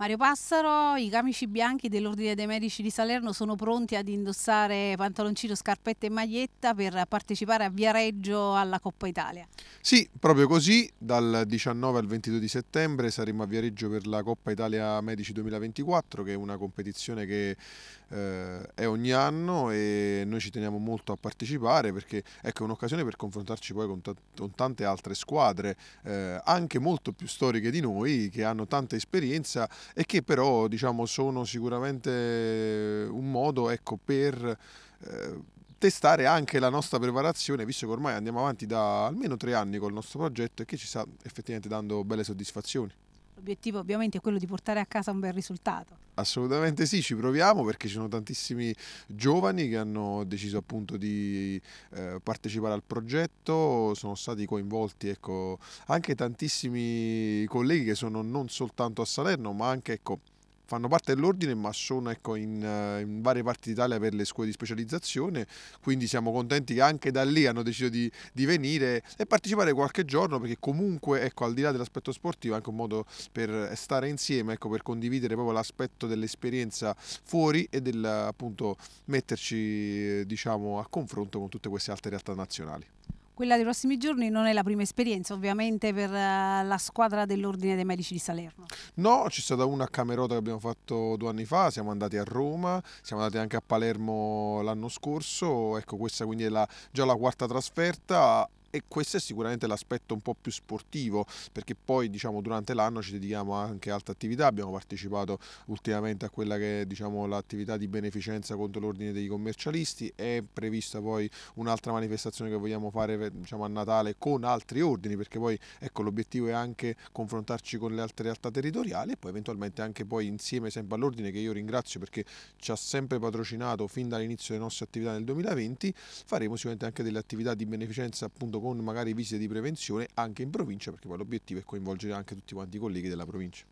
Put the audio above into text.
Mario Passaro, i camici bianchi dell'Ordine dei Medici di Salerno sono pronti ad indossare pantaloncino, scarpette e maglietta per partecipare a Viareggio alla Coppa Italia. Sì, proprio così, dal 19 al 22 di settembre saremo a Viareggio per la Coppa Italia Medici 2024 che è una competizione che eh, è ogni anno e noi ci teniamo molto a partecipare perché ecco, è un'occasione per confrontarci poi con, con tante altre squadre eh, anche molto più storiche di noi che hanno tanta esperienza e che però diciamo, sono sicuramente eh, un modo ecco, per eh, testare anche la nostra preparazione, visto che ormai andiamo avanti da almeno tre anni col nostro progetto e che ci sta effettivamente dando belle soddisfazioni. L'obiettivo ovviamente è quello di portare a casa un bel risultato. Assolutamente sì, ci proviamo perché ci sono tantissimi giovani che hanno deciso appunto di eh, partecipare al progetto, sono stati coinvolti ecco, anche tantissimi colleghi che sono non soltanto a Salerno ma anche ecco, fanno parte dell'ordine ma sono ecco, in, eh, in, varie parti d'Italia per le scuole di specializzazione, quindi siamo contenti che anche da lì hanno deciso di, di venire e partecipare qualche giorno perché comunque ecco, al di là dell'aspetto sportivo è anche un modo per stare insieme, ecco, per condividere proprio l'aspetto dell'esperienza fuori e del appunto metterci diciamo, a confronto con tutte queste altre realtà nazionali. Quella dei prossimi giorni non è la prima esperienza ovviamente per eh, la squadra dell'Ordine dei Medici di Salerno. No, c'è stata una a Camerota che abbiamo fatto due anni fa, siamo andati a Roma, siamo andati anche a Palermo l'anno scorso, ecco questa quindi è la, già la quarta trasferta, e questo è sicuramente l'aspetto un po' più sportivo perché poi diciamo durante l'anno ci dedichiamo anche a altre attività abbiamo partecipato ultimamente a quella che è diciamo l'attività di beneficenza contro l'ordine dei commercialisti è prevista poi un'altra manifestazione che vogliamo fare diciamo a Natale con altri ordini perché poi ecco l'obiettivo è anche confrontarci con le altre realtà territoriali e poi eventualmente anche poi insieme sempre all'ordine che io ringrazio perché ci ha sempre patrocinato fin dall'inizio delle nostre attività nel 2020 faremo sicuramente anche delle attività di beneficenza appunto soprattutto con magari visite di prevenzione anche in provincia, perché poi l'obiettivo è coinvolgere anche tutti quanti i colleghi della provincia.